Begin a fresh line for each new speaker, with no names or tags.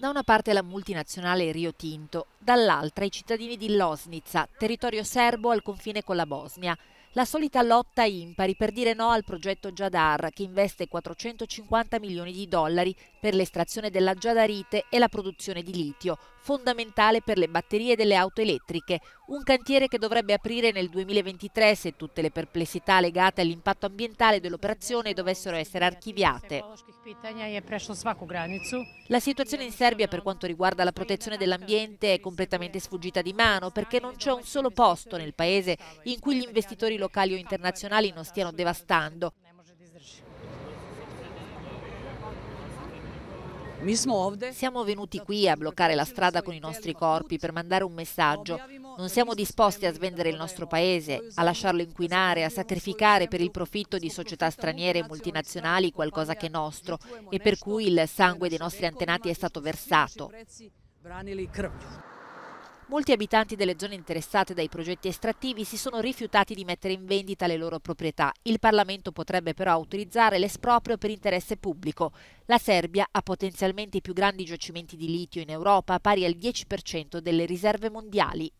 da una parte la multinazionale Rio Tinto, dall'altra i cittadini di Losnica, territorio serbo al confine con la Bosnia. La solita lotta impari per dire no al progetto Jadar che investe 450 milioni di dollari per l'estrazione della giadarite e la produzione di litio, fondamentale per le batterie delle auto elettriche, un cantiere che dovrebbe aprire nel 2023 se tutte le perplessità legate all'impatto ambientale dell'operazione dovessero essere archiviate. La situazione in Serbia per quanto riguarda la protezione dell'ambiente è completamente sfuggita di mano perché non c'è un solo posto nel paese in cui gli investitori locali o internazionali non stiano devastando. Siamo venuti qui a bloccare la strada con i nostri corpi per mandare un messaggio. Non siamo disposti a svendere il nostro paese, a lasciarlo inquinare, a sacrificare per il profitto di società straniere e multinazionali qualcosa che è nostro e per cui il sangue dei nostri antenati è stato versato. Molti abitanti delle zone interessate dai progetti estrattivi si sono rifiutati di mettere in vendita le loro proprietà. Il Parlamento potrebbe però autorizzare l'esproprio per interesse pubblico. La Serbia ha potenzialmente i più grandi giacimenti di litio in Europa, pari al 10% delle riserve mondiali.